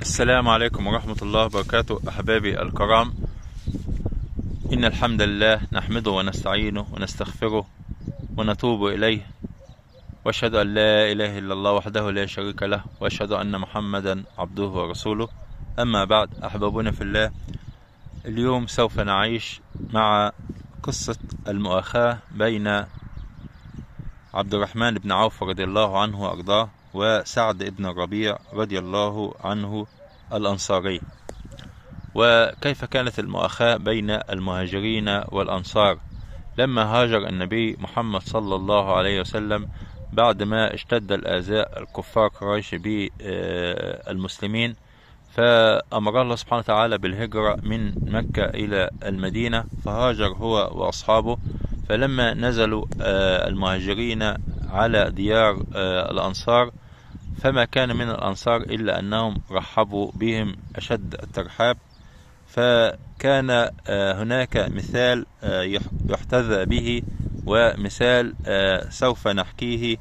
السلام عليكم ورحمة الله وبركاته أحبابي الكرام إن الحمد لله نحمده ونستعينه ونستغفره ونتوب إليه وأشهد أن لا إله إلا الله وحده لا شريك له وأشهد أن محمدا عبده ورسوله أما بعد أحبابنا في الله اليوم سوف نعيش مع قصة المؤاخاة بين عبد الرحمن بن عوف رضي الله عنه وأرضاه وسعد بن الربيع رضي الله عنه الأنصاري وكيف كانت المؤاخاة بين المهاجرين والأنصار لما هاجر النبي محمد صلى الله عليه وسلم بعدما اشتد الآذاء الكفار قريش بالمسلمين فأمر الله سبحانه وتعالى بالهجرة من مكة إلى المدينة فهاجر هو وأصحابه فلما نزلوا المهاجرين على ديار الأنصار فما كان من الأنصار إلا أنهم رحبوا بهم أشد الترحاب فكان آه، هناك مثال آه، يحتذى به ومثال آه، سوف نحكيه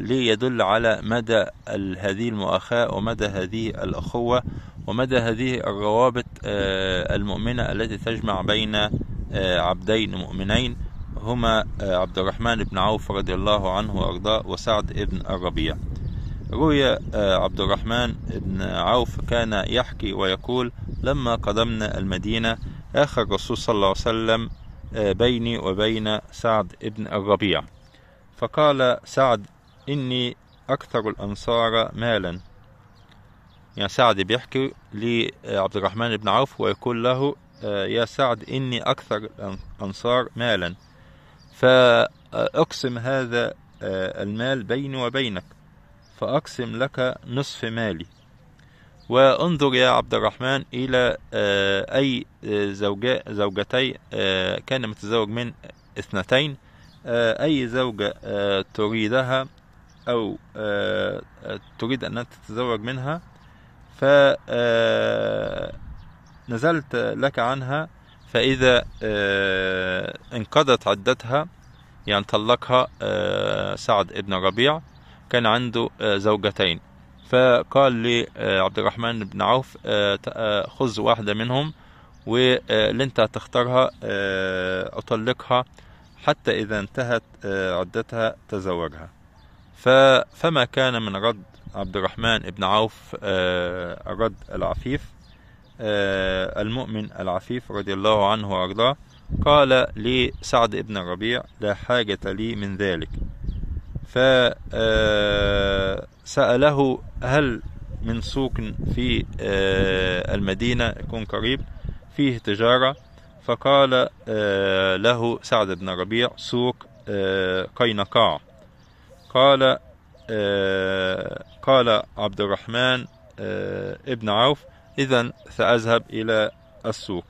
ليدل على مدى هذه المؤاخاة ومدى هذه الأخوة ومدى هذه الروابط المؤمنة التي تجمع بين عبدين مؤمنين هما عبد الرحمن بن عوف رضي الله عنه وأرضاه وسعد بن الربيع روي آه، عبد الرحمن بن عوف كان يحكي ويقول لما قدمنا المدينة آخر الرسول صلى الله عليه وسلم آه، بيني وبين سعد بن الربيع فقال سعد إني أكثر الأنصار مالا يعني سعد بيحكي لعبد آه، الرحمن بن عوف ويقول له يا سعد إني أكثر الأنصار مالا فأقسم هذا المال بيني وبينك فأقسم لك نصف مالي وانظر يا عبد الرحمن إلى آه، أي آه، زوجة زوجتي آه، كان متزوج من اثنتين أي زوجة تريدها أو تريد أن تتزوج منها فنزلت لك عنها فإذا انقضت عدتها يعني طلقها سعد ابن ربيع كان عنده آه، زوجتين فقال لعبد آه، الرحمن بن عوف آه، خذ واحدة منهم واللي انت هتختارها أطلقها حتى إذا انتهت عدتها تزوجها فما كان من رد عبد الرحمن بن عوف الرد العفيف المؤمن العفيف رضي الله عنه وأرضاه قال لسعد بن الربيع لا حاجة لي من ذلك فسأله هل من سوق في آه، المدينة يكون قريب فيه تجارة فقال آه، له سعد بن ربيع سوق آه، قينقاع قال قال عبد الرحمن ابن عوف إذا سأذهب إلى السوق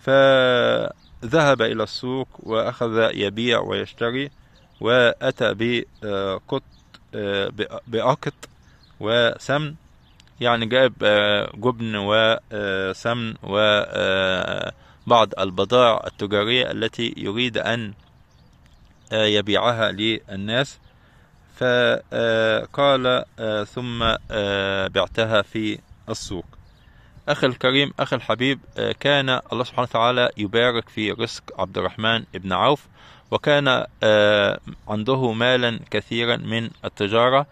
فذهب إلى السوق وأخذ يبيع ويشتري وأتى بقط آه، آه، بأقط وسمن يعني جاب آه، جبن وسمن وبعض البضائع التجارية التي يريد أن يبيعها للناس فقال ثم بعتها في السوق أخي الكريم أخي الحبيب آه، كان الله سبحانه وتعالى يبارك في رزق عبد الرحمن بن عوف وكان آه، عنده مالا كثيرا من التجارة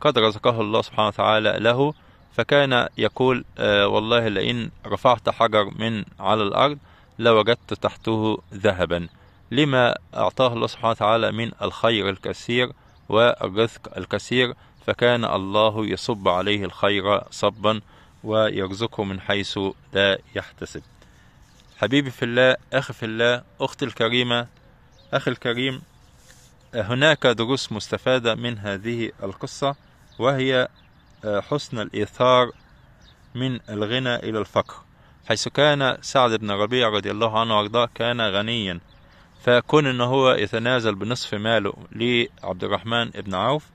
قد رزقه الله سبحانه وتعالى له فكان يقول آه، والله لئن رفعت حجر من على الأرض لوجدت تحته ذهبا لما أعطاه الله سبحانه وتعالى من الخير الكثير والرزق الكثير فكان الله يصب عليه الخير صبا ويرزقه من حيث لا يحتسب حبيبي في الله أخي في الله أختي الكريمة أخي الكريم هناك دروس مستفادة من هذه القصة وهي آه، حسن الإيثار من الغنى إلى الفقر حيث كان سعد بن ربيع رضي الله عنه وارضاه كان غنيا فكون ان هو يتنازل بنصف ماله لعبد الرحمن بن عوف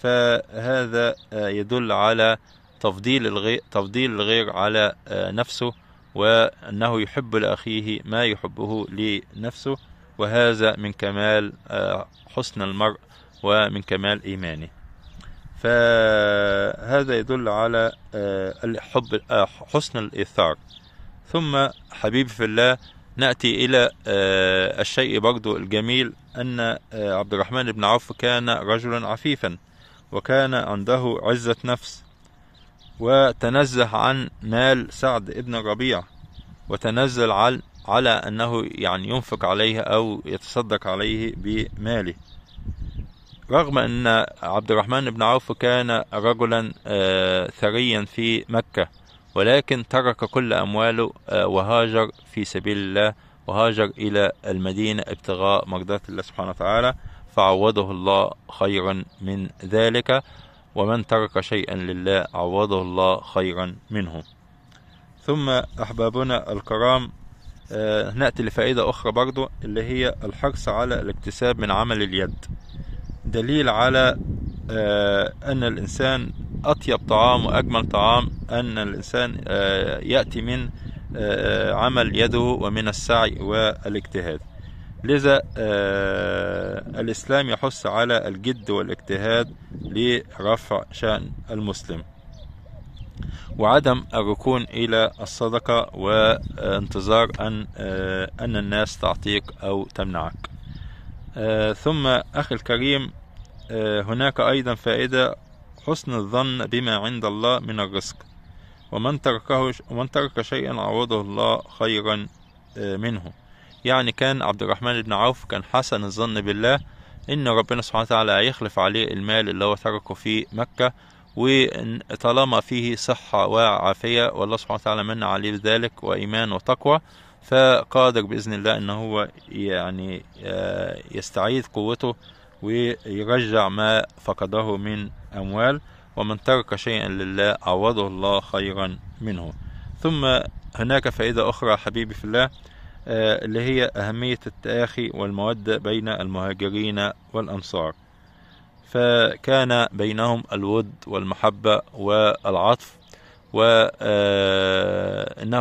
فهذا آه، يدل على تفضيل الغير, تفضيل الغير على آه، نفسه وأنه يحب لأخيه ما يحبه لنفسه وهذا من كمال آه، حسن المرء ومن كمال إيمانه فهذا يدل على آه، الحب حسن الإيثار ثم حبيبي في الله نأتي إلى الشيء برضو الجميل أن عبد الرحمن بن عوف كان رجلا عفيفا وكان عنده عزة نفس وتنزه عن مال سعد ابن الربيع وتنزل على على أنه يعني ينفق عليه أو يتصدق عليه بماله رغم أن عبد الرحمن بن عوف كان رجلا آه، ثريا في مكة ولكن ترك كل أمواله آه، وهاجر في سبيل الله وهاجر إلى المدينة ابتغاء مرضات الله سبحانه وتعالى فعوضه الله خيرا من ذلك ومن ترك شيئا لله عوضه الله خيرا منه ثم أحبابنا الكرام آه نأتي لفائدة أخرى برضو اللي هي الحرص على الاكتساب من عمل اليد دليل على آه أن الإنسان أطيب طعام وأجمل طعام أن الإنسان آه يأتي من آه، عمل يده ومن السعي والاجتهاد لذا آه، الإسلام يحث على الجد والاجتهاد لرفع شأن المسلم وعدم الركون إلى الصدقة وانتظار أن, آه، أن الناس تعطيك أو تمنعك آه، ثم أخي الكريم هناك أيضا فائدة حسن الظن بما عند الله من الرزق ومن تركه ومن ترك شيئا عوضه الله خيرا منه يعني كان عبد الرحمن بن عوف كان حسن الظن بالله إن ربنا سبحانه وتعالى هيخلف عليه المال اللي هو تركه في مكة وطالما فيه صحة وعافية والله سبحانه وتعالى من عليه بذلك وإيمان وتقوى فقادر بإذن الله إن هو يعني آه، يستعيد قوته ويرجع ما فقده من أموال ومن ترك شيئا لله عوضه الله خيرا منه ثم هناك فائدة أخرى حبيبي في الله آه، اللي هي أهمية التآخي والمودة بين المهاجرين والأنصار فكان بينهم الود والمحبة والعطف وأنه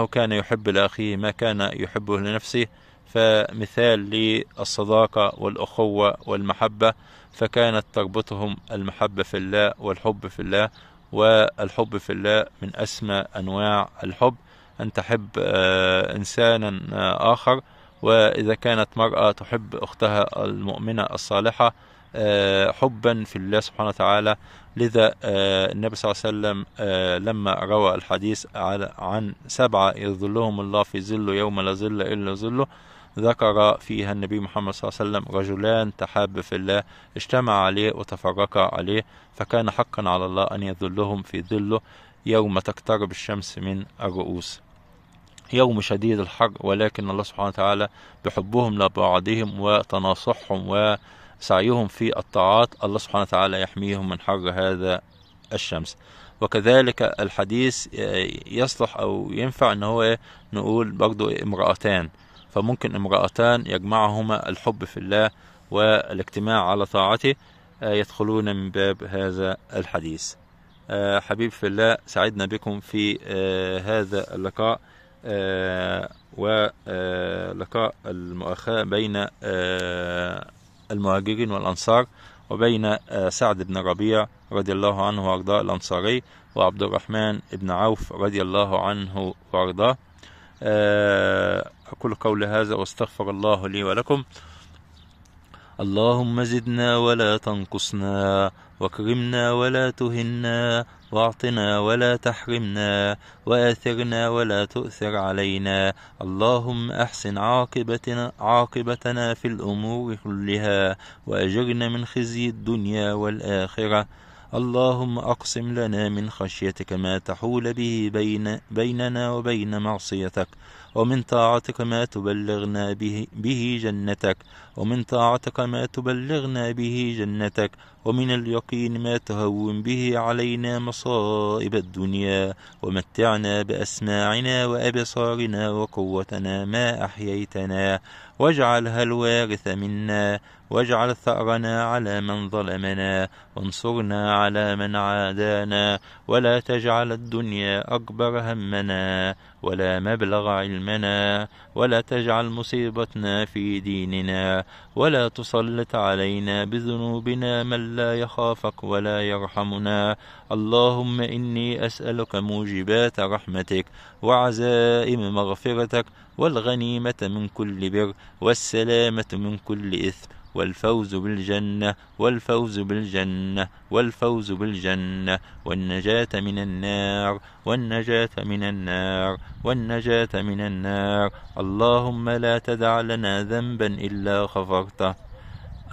آه، كان يحب لأخيه ما كان يحبه لنفسه فمثال للصداقة والأخوة والمحبة فكانت تربطهم المحبة في الله والحب في الله والحب في الله من أسمى أنواع الحب أن تحب آه، إنسانا آه، آخر وإذا كانت مرأة تحب أختها المؤمنة الصالحة آه، حبا في الله سبحانه وتعالى لذا النبي صلى الله عليه وسلم لما روى الحديث عن سبعة يظلهم الله في ظله يوم لا ظل إلا ظله ذكر فيها النبي محمد صلى الله عليه وسلم رجلان تحاب في الله اجتمع عليه وتفرقا عليه فكان حقا على الله أن يذلهم في ظله يوم تقترب الشمس من الرؤوس يوم شديد الحر ولكن الله سبحانه وتعالى بحبهم لبعضهم وتناصحهم وسعيهم في الطاعات الله سبحانه وتعالى يحميهم من حر هذا الشمس وكذلك الحديث آه، يصلح أو ينفع أن هو إيه، نقول برضو امرأتان فممكن امرأتان يجمعهما الحب في الله والاجتماع على طاعته آه، يدخلون من باب هذا الحديث آه، حبيب في الله سعدنا بكم في هذا اللقاء آه، ولقاء المؤاخاة بين آه، المهاجرين والأنصار وبين آه، سعد بن ربيع رضي الله عنه وأرضاه الأنصاري وعبد الرحمن بن عوف رضي الله عنه وأرضاه أقول قول هذا وأستغفر الله لي ولكم اللهم زدنا ولا تنقصنا واكرمنا ولا تهنا واعطنا ولا تحرمنا واثرنا ولا تؤثر علينا اللهم احسن عاقبتنا عاقبتنا في الامور كلها واجرنا من خزي الدنيا والاخره اللهم أقسم لنا من خشيتك ما تحول به بين بيننا وبين معصيتك ومن طاعتك ما تبلغنا به, به جنتك ومن طاعتك ما تبلغنا به جنتك ومن اليقين ما تهون به علينا مصائب الدنيا ومتعنا بأسماعنا وأبصارنا وقوتنا ما أحييتنا واجعلها الوارث منا واجعل ثأرنا على من ظلمنا وانصرنا على من عادانا ولا تجعل الدنيا أكبر همنا ولا مبلغ علمنا ولا تجعل مصيبتنا في ديننا ولا تسلط علينا بذنوبنا من لا يخافك ولا يرحمنا اللهم إني أسألك موجبات رحمتك وعزائم مغفرتك والغنيمة من كل بر والسلامة من كل إثم والفوز بالجنة والفوز بالجنة والفوز بالجنة والنجاة من النار والنجاة من النار والنجاة من النار اللهم لا تدع لنا ذنبا إلا غفرته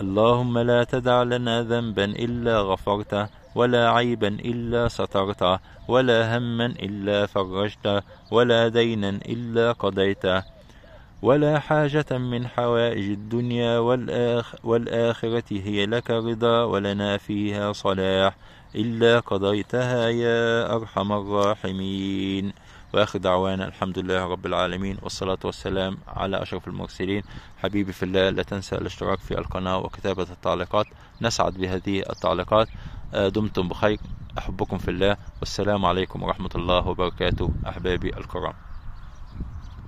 اللهم لا تدع لنا ذنبا إلا غفرته ولا عيبا إلا سترته ولا هما إلا فرجته ولا دينا إلا قضيته ولا حاجة من حوائج الدنيا والآخ والآخرة هي لك رضا ولنا فيها صلاح إلا قضيتها يا أرحم الراحمين واخر دعوانا الحمد لله رب العالمين والصلاة والسلام على أشرف المرسلين حبيبي في الله لا تنسى الاشتراك في القناة وكتابة التعليقات نسعد بهذه التعليقات آه، دمتم بخير أحبكم في الله والسلام عليكم ورحمة الله وبركاته أحبابي الكرام